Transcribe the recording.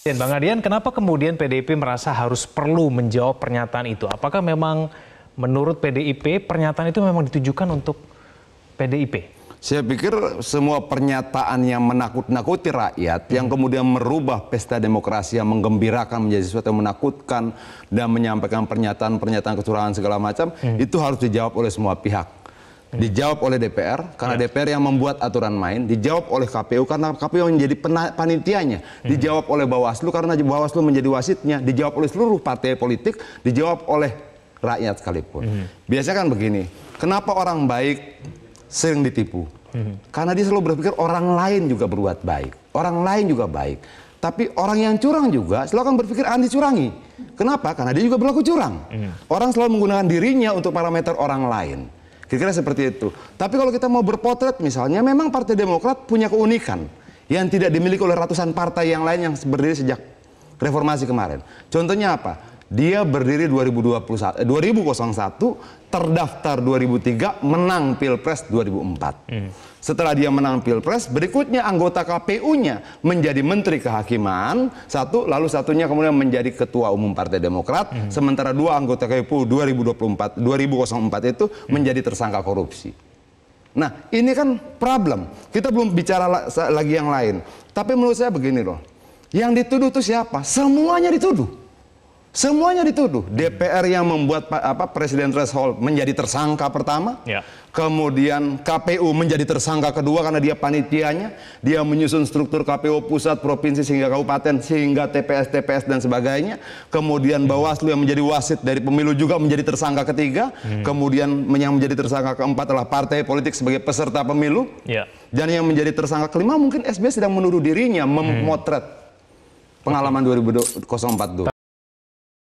Dan Bang Adian, kenapa kemudian PDIP merasa harus perlu menjawab pernyataan itu? Apakah memang menurut PDIP pernyataan itu memang ditujukan untuk PDIP? Saya pikir semua pernyataan yang menakut-nakuti rakyat, hmm. yang kemudian merubah pesta demokrasi yang menggembirakan menjadi sesuatu yang menakutkan dan menyampaikan pernyataan-pernyataan kecurangan segala macam, hmm. itu harus dijawab oleh semua pihak Iya. dijawab oleh DPR karena ya. DPR yang membuat aturan main, dijawab oleh KPU karena KPU yang menjadi panitianya, hmm. dijawab oleh Bawaslu karena Bawaslu menjadi wasitnya, dijawab oleh seluruh partai politik, dijawab oleh rakyat sekalipun. Hmm. Biasanya kan begini, kenapa orang baik sering ditipu? Hmm. Karena dia selalu berpikir orang lain juga berbuat baik, orang lain juga baik. Tapi orang yang curang juga selalu akan berpikir Andi ah, curangi. Kenapa? Karena dia juga berlaku curang. Hmm. Orang selalu menggunakan dirinya untuk parameter orang lain. Kira-kira seperti itu. Tapi kalau kita mau berpotret misalnya, memang Partai Demokrat punya keunikan yang tidak dimiliki oleh ratusan partai yang lain yang berdiri sejak reformasi kemarin. Contohnya apa? Dia berdiri 2021, eh, 2001, terdaftar 2003, menang Pilpres 2004. Hmm. Setelah dia menang Pilpres, berikutnya anggota KPU-nya menjadi Menteri Kehakiman, satu, lalu satunya kemudian menjadi Ketua Umum Partai Demokrat, hmm. sementara dua anggota KPU 2024, 2004 itu hmm. menjadi tersangka korupsi. Nah, ini kan problem. Kita belum bicara lagi yang lain. Tapi menurut saya begini loh, yang dituduh itu siapa? Semuanya dituduh. Semuanya dituduh. DPR yang membuat apa presiden threshold menjadi tersangka pertama, ya. kemudian KPU menjadi tersangka kedua karena dia panitianya, dia menyusun struktur KPU pusat, provinsi sehingga kabupaten sehingga TPS TPS dan sebagainya. Kemudian Bawaslu yang menjadi wasit dari pemilu juga menjadi tersangka ketiga, hmm. kemudian yang menjadi tersangka keempat adalah partai politik sebagai peserta pemilu. Ya. Dan yang menjadi tersangka kelima mungkin SBY sedang menuduh dirinya memotret hmm. pengalaman 2004 dulu.